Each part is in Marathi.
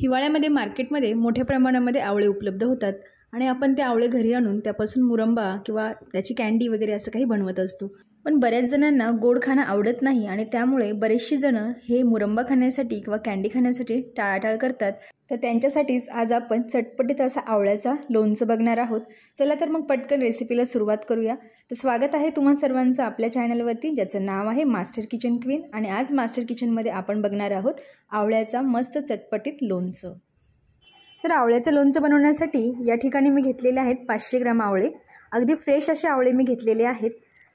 हिवाळ्यामध्ये मार्केटमध्ये मोठ्या प्रमाणामध्ये आवळे उपलब्ध होतात आणि आपण ते आवळे घरी आणून त्यापासून मुरंबा किंवा त्याची कॅन्डी वगैरे असं काही बनवत असतो पण बऱ्याच जणांना गोड खाणं आवडत नाही आणि त्यामुळे बरेचशी जणं हे मुरंबा खाण्यासाठी किंवा कॅन्डी खाण्यासाठी टाळाटाळ करतात तर त्यांच्यासाठीच आज आपण चटपटीत असा आवळ्याचा लोणचं बघणार आहोत चला तर मग पटकन रेसिपीला सुरुवात करूया तर स्वागत आहे तुम्हा सर्वांचं आपल्या चॅनलवरती ज्याचं नाव आहे मास्टर किचन क्वीन आणि आज मास्टर किचनमध्ये आपण बघणार आहोत आवळ्याचा मस्त चटपटीत लोणचं तर आवळ्याचं लोणचं बनवण्यासाठी या ठिकाणी मी घेतलेले आहेत पाचशे ग्राम आवळे अगदी फ्रेश असे आवळे मी घेतलेले आहेत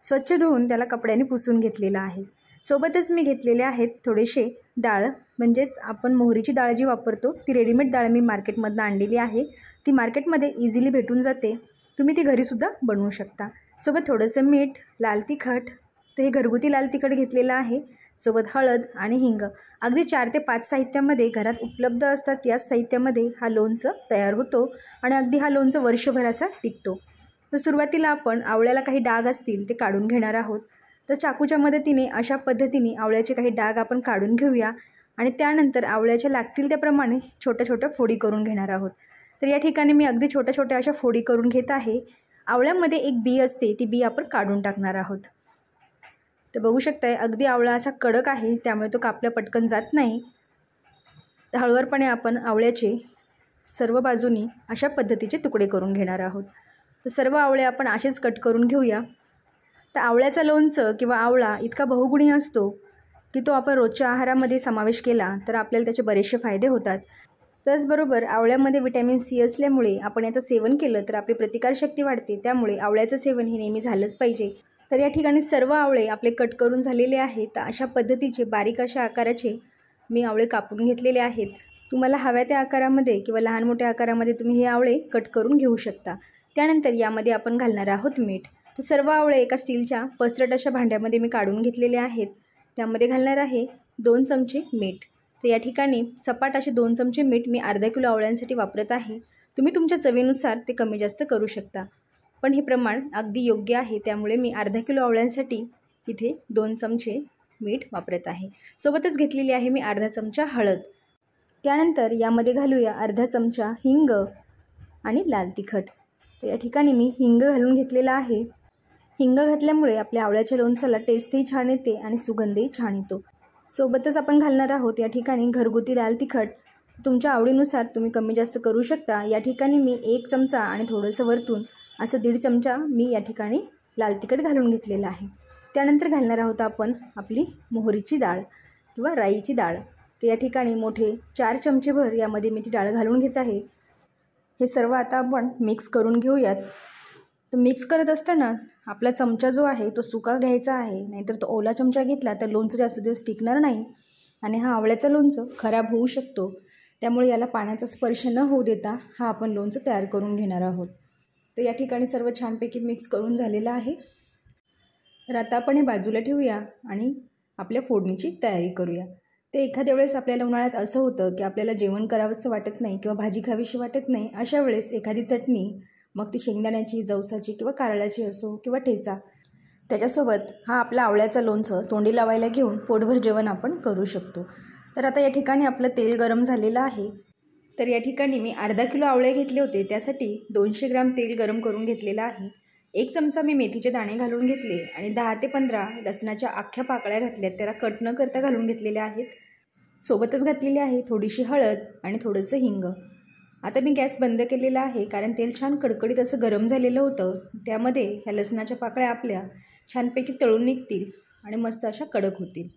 स्वच्छ धुवून त्याला कपड्याने पुसून घेतलेलं आहे सोबतच मी घेतलेले आहेत थोडेसे डाळ म्हणजेच आपण मोहरीची डाळ जी वापरतो ती रेडीमेड डाळ मी मार्केटमधनं आणलेली आहे ती मार्केटमध्ये इझिली भेटून जाते तुम्ही ती घरीसुद्धा बनवू शकता सोबत थोडंसं मीठ लाल तिखट तर हे घरगुती लाल तिखट घेतलेलं आहे सोबत हळद आणि हिंग अगदी चार ते पाच साहित्यामध्ये घरात उपलब्ध असतात याच साहित्यामध्ये हा लोणचं तयार होतो आणि अगदी हा लोणचं वर्षभराचा टिकतो तर सुरुवातीला आपण आवळ्याला काही डाग असतील ते काढून घेणार आहोत तर चाकूच्या मदतीने अशा पद्धतीने आवळ्याचे काही डाग आपण काढून घेऊया आणि त्यानंतर आवळ्याच्या लागतील त्याप्रमाणे छोट्या छोट्या फोडी करून घेणार आहोत तर या ठिकाणी मी अगदी छोट्या छोट्या अशा फोडी करून घेत आहे आवळ्यामध्ये एक बी असते ती बी आपण काढून टाकणार आहोत तर बघू शकताय अगदी आवळा असा कडक आहे त्यामुळे तो कापल्या पटकन जात नाही हळवरपणे आपण आवळ्याचे सर्व बाजूनी अशा पद्धतीचे तुकडे करून घेणार आहोत तर सर्व आवळे आपण असेच कट करून घेऊया तर आवळ्याचं लोणचं किंवा आवळा इतका बहुगुणी असतो की तो आपण रोजच्या आहारामध्ये समावेश केला तर आपल्याला त्याचे बरेचसे फायदे होतात त्याचबरोबर आवळ्यामध्ये विटॅमिन सी असल्यामुळे आपण याचं सेवन केलं तर आपली प्रतिकारशक्ती वाढते त्यामुळे आवळ्याचं सेवन हे नेहमी झालंच पाहिजे तर या ठिकाणी सर्व आवळे आपले कट करून झालेले आहेत तर अशा पद्धतीचे बारीक अशा आकाराचे मी आवळे कापून घेतलेले आहेत तुम्हाला हव्या त्या आकारामध्ये किंवा लहान मोठ्या आकारामध्ये तुम्ही हे आवळे कट करून घेऊ शकता त्यानंतर यामध्ये आपण घालणार आहोत मीठ तर सर्व आवळे एका स्टीलच्या पसरट अशा भांड्यामध्ये मी काढून घेतलेले आहेत त्यामध्ये घालणार आहे दोन चमचे मीठ तर या ठिकाणी सपाट असे दोन चमचे मीठ मी अर्धा किलो आवळ्यांसाठी वापरत आहे तुम्ही तुमच्या चवीनुसार ते कमी जास्त करू शकता पण हे प्रमाण अगदी योग्य आहे त्यामुळे मी अर्धा किलो आवळ्यांसाठी इथे दोन चमचे मीठ वापरत आहे सोबतच घेतलेली आहे मी अर्धा चमचा हळद त्यानंतर यामध्ये घालूया अर्धा चमचा हिंग आणि लाल तिखट तर या ठिकाणी मी हिंग घालून घेतलेला आहे हिंग घातल्यामुळे आपल्या आवळ्याच्या लोणचाला टेस्टही छान येते आणि सुगंधही छान येतो सोबतच आपण घालणार आहोत या ठिकाणी घरगुती लाल तिखट तुमच्या आवडीनुसार तुम्ही कमी जास्त करू शकता या ठिकाणी मी एक चमचा आणि थोडंसं वरतून असं दीड चमचा मी या ठिकाणी लाल तिखट घालून घेतलेलं आहे त्यानंतर घालणार आहोत आपण आपली मोहरीची डाळ किंवा राईची डाळ तर या ठिकाणी मोठे चार चमचेभर यामध्ये मी ती डाळ घालून घेत आहे हे सर्व आता आपण मिक्स करून घेऊयात तर मिक्स करत असताना आपला चमचा जो आहे तो सुका घ्यायचा आहे नाहीतर तो ओला चमचा घेतला तर लोणचं जास्त दिवस टिकणार नाही आणि हा आवळ्याचा लोणचं खराब होऊ शकतो त्यामुळे याला पाण्याचा स्पर्श न होऊ देता हा आपण लोणचं तयार करून घेणार आहोत तर या ठिकाणी सर्व छानपैकी मिक्स करून झालेलं आहे तर आता आपण हे बाजूला ठेवूया आणि आपल्या फोडणीची तयारी करूया ते एखाद्या वेळेस आपल्याला उन्हाळ्यात असं होतं की आपल्याला जेवण करावंसं वाटत नाही किंवा भाजी खावीशी वाटत नाही अशा वेळेस एखादी चटणी मग ती शेंगदाण्याची जवसाची किंवा कारळाची असो किंवा ठेचा त्याच्यासोबत हा आपला आवळ्याचा लोणचं तोंडी लावायला घेऊन पोटभर जेवण आपण करू शकतो तर आता या ठिकाणी आपलं तेल गरम झालेलं आहे तर या ठिकाणी मी अर्धा किलो आवळे घेतले होते त्यासाठी दोनशे ग्राम तेल गरम करून घेतलेलं आहे एक चमचा मी मेथीचे दाणे घालून घेतले आणि दहा ते पंधरा लसणाच्या अख्ख्या पाकळ्या घातल्यात त्याला कट न करता घालून घेतलेल्या आहेत सोबतच घातलेली आहे थोडीशी हळद आणि थोडंसं हिंग आता मी गॅस बंद केलेला आहे कारण तेल छान कडकडीत असं गरम झालेलं होतं त्यामध्ये ह्या लसणाच्या पाकळ्या आपल्या छानपैकी तळून निघतील आणि मस्त अशा कडक होतील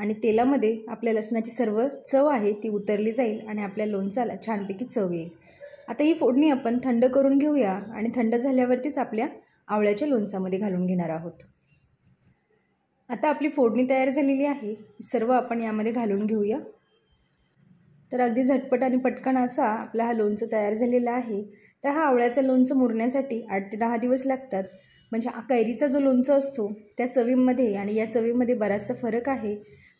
आणि तेलामध्ये आपल्या लसणाची सर्व चव आहे ती उतरली जाईल आणि आपल्या लोणचाला छानपैकी चव येईल आता ही फोडणी आपण थंड करून घेऊया आणि थंड झाल्यावरतीच आपल्या आवळ्याच्या लोणचामध्ये घालून घेणार आहोत आता आपली फोडणी तयार झालेली आहे सर्व आपण यामध्ये घालून घेऊया तर अगदी झटपट आणि पटकन असा आपला हा लोणचं तयार झालेला आहे तर हा आवळ्याचं लोणचं मुरण्यासाठी आठ ते दहा दिवस लागतात म्हणजे कैरीचा जो लोणचं असतो त्या चवीमध्ये आणि या चवीमध्ये बराचसा फरक आहे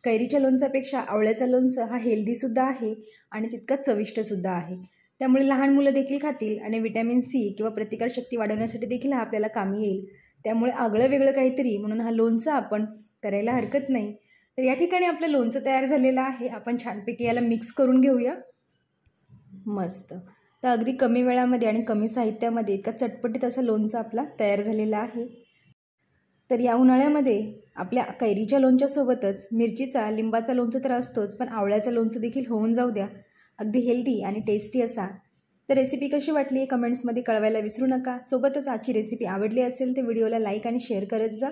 कैरीच्या लोणचापेक्षा आवळ्याचा लोणचं हा हेल्दीसुद्धा आहे आणि तितकाच चविष्टसुद्धा आहे त्यामुळे लहान मुलं देखील खातील आणि व्हिटॅमिन सी किंवा प्रतिकारशक्ती वाढवण्यासाठी देखील हा आपल्याला कामी येईल त्यामुळे आगळं वेगळं काहीतरी म्हणून हा लोणचं आपण करायला हरकत नाही तर या ठिकाणी आपलं लोणचं तयार झालेलं आहे आपण छानपैकी याला मिक्स करून घेऊया मस्त तर अगदी कमी वेळामध्ये आणि कमी साहित्यामध्ये इतका चटपटीत असा लोणचं आपला तयार झालेला आहे तर या उन्हाळ्यामध्ये आपल्या कैरीच्या लोणच्यासोबतच मिरचीचा लिंबाचा लोणचं तर असतोच पण आवळ्याचं लोणचं देखील होऊन जाऊ द्या अगदी हेल्दी आणि टेस्टी असा तर रेसिपी कशी वाटली आहे कमेंट्समध्ये कळवायला विसरू नका सोबतच आजची रेसिपी आवडली असेल तर व्हिडिओला लाईक आणि शेअर करत जा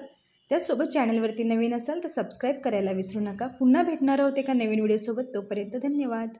त्यासोबत चॅनलवरती नवीन असाल तर सबस्क्राईब करायला विसरू नका पुन्हा भेटणार आहोत एका नवीन व्हिडिओसोबत तोपर्यंत धन्यवाद